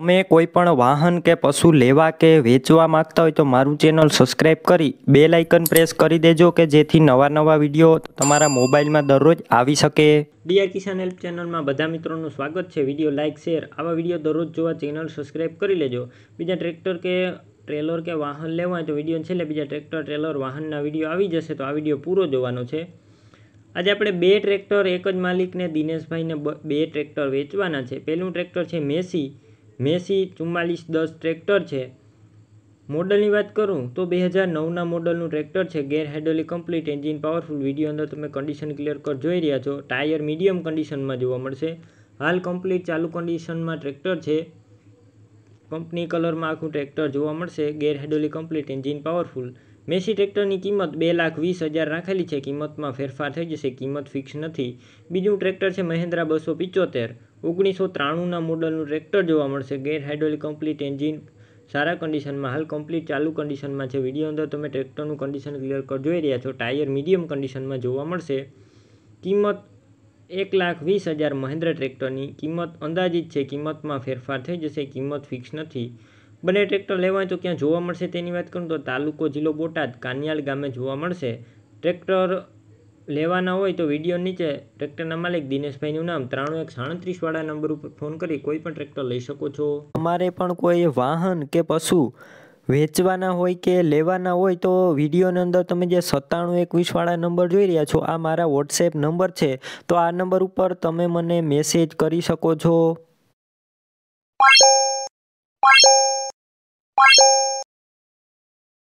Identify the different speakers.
Speaker 1: તમે કોઈ પણ વાહન કે પશુ લેવા કે વેચવા માગતા હોય તો મારું ચેનલ સબસ્ક્રાઈબ કરી બે લાઇકન પ્રેસ કરી દેજો કે જેથી નવા નવા વિડીયો તમારા મોબાઈલમાં દરરોજ આવી શકે ડીઆર કિસાન હેલ્પ ચેનલમાં બધા મિત્રોનું સ્વાગત છે વિડીયો લાઇક શેર આવા વિડીયો દરરોજ જોવા ચેનલ સબસ્ક્રાઈબ કરી લેજો બીજા ટ્રેક્ટર કે ટ્રેલર કે વાહન લેવા હોય તો વિડીયો છેલ્લે બીજા ટ્રેક્ટર ટ્રેલર વાહનના વિડીયો આવી જશે તો આ વિડીયો પૂરો જોવાનો છે આજે આપણે બે ટ્રેક્ટર એક જ માલિકને દિનેશભાઈને બે ટ્રેક્ટર વેચવાના છે પહેલું ટ્રેક્ટર છે મેસી મેસી ચુમ્માલીસ દસ ટ્રેક્ટર છે મોડલની વાત કરું તો બે હજાર નવના મોડલનું ટ્રેક્ટર છે ગેર હેડોલી કમ્પ્લીટ એન્જિન પાવરફુલ વિડીયો અંદર તમે કન્ડિશન ક્લિયર કટ જોઈ રહ્યા છો ટાયર મીડિયમ કન્ડિશનમાં જોવા મળશે હાલ કમ્પ્લીટ ચાલુ કન્ડિશનમાં ટ્રેક્ટર છે કંપની કલરમાં આખું ટ્રેક્ટર જોવા મળશે gear hydraulic complete engine powerful Massey ટ્રેક્ટરની કિંમત બે લાખ વીસ હજાર રાખેલી છે કિંમતમાં ફેરફાર થઈ જશે કિંમત ફિક્સ નથી બીજું ટ્રેક્ટર છે મહેન્દ્રા બસો પિચોતેર ઓગણીસો ત્રાણુંના મોડલનું ટ્રેક્ટર જોવા મળશે ગેર હાઇડ્રોલિક કમ્પ્લીટ એન્જિન સારા કન્ડિશનમાં હાલ કમ્પ્લીટ ચાલુ કન્ડિશનમાં છે વિડીયો અંદર તમે ટ્રેક્ટરનું કન્ડિશન ક્લિયર કર જોઈ રહ્યા છો ટાયર મીડિયમ કન્ડિશનમાં જોવા મળશે કિંમત એક લાખ વીસ હજાર મહેન્દ્ર ટ્રેક્ટરની કિંમત અંદાજિત છે કિંમતમાં ફેરફાર થઈ જશે કિંમત ફિક્સ નથી બંને ટ્રેક્ટર લેવાય તો ક્યાં જોવા મળશે તેની વાત કરું તો તાલુકો જિલ્લો બોટાદ કાનિયાલ ગામે જોવા મળશે ટ્રેક્ટર લેવાના હોય તો વિડીયો નીચે ટ્રેક્ટરના માલિક દિનેશભાઈનું નામ ત્રાણું એક સાડત્રીસ નંબર ઉપર ફોન કરી કોઈ પણ ટ્રેક્ટર લઈ શકો છો અમારે પણ કોઈ વાહન કે પશુ વેચવાના હોય કે લેવાના હોય તો વિડીયોની અંદર તમે જે સત્તાણું એકવીસવાળા નંબર જોઈ રહ્યા છો આ મારા વોટ્સએપ નંબર છે તો આ નંબર ઉપર તમે મને મેસેજ કરી શકો છો